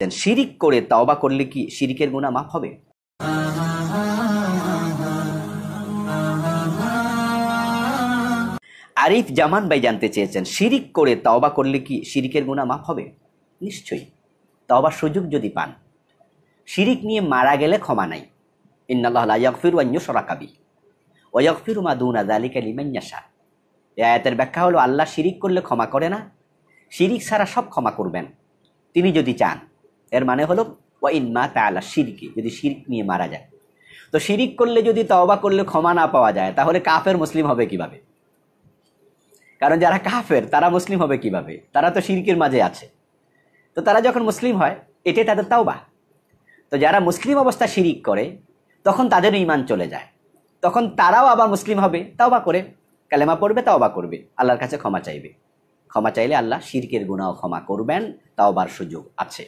দেন শিরিক করে তাওবা করলে কি শিরিকের গুণা মাফ হবে আরিফ জামান ভাই জানতে চেয়েছেন শিরিক করে তাওবা করলে কি শিরিকের গুণা মাফ হবে নিশ্চয়ই তাওবার সুযোগ যদি পান শিরিক নিয়ে মারা গেলে ক্ষমা নাই ইন্নাল্লাহ ইয়াকফির ওয়ান্য সরাকাবি ওয়াকফির মা দুন আজালিকা লিমাইয়াশা এ আয়াতের ব্যাখ্যা হলো আল্লাহ শিরিক করলে ক্ষমা করে না শিরিক ছাড়া সব ক্ষমা করবেন তিনি যদি চান এর মানে হলো ওয়াইন মা তালা সিরকি যদি শিরক নিয়ে মারা যায় তো শিরিক করলে যদি তওবা করলে ক্ষমা না পাওয়া যায় তাহলে কাফের মুসলিম হবে কিভাবে কারণ যারা কাফের তারা মুসলিম হবে কিভাবে তারা তো শিরকের মাঝে আছে তো তারা যখন মুসলিম হয় এটাই তাদের তাওবা তো যারা মুসলিম অবস্থা শিরিক করে তখন তাদের ইমান চলে যায় তখন তারাও আবার মুসলিম হবে তাওবা করে কালেমা পড়বে তাওবা করবে আল্লাহর কাছে ক্ষমা চাইবে ক্ষমা চাইলে আল্লাহ শিরকের গুণাও ক্ষমা করবেন তাওবার সুযোগ আছে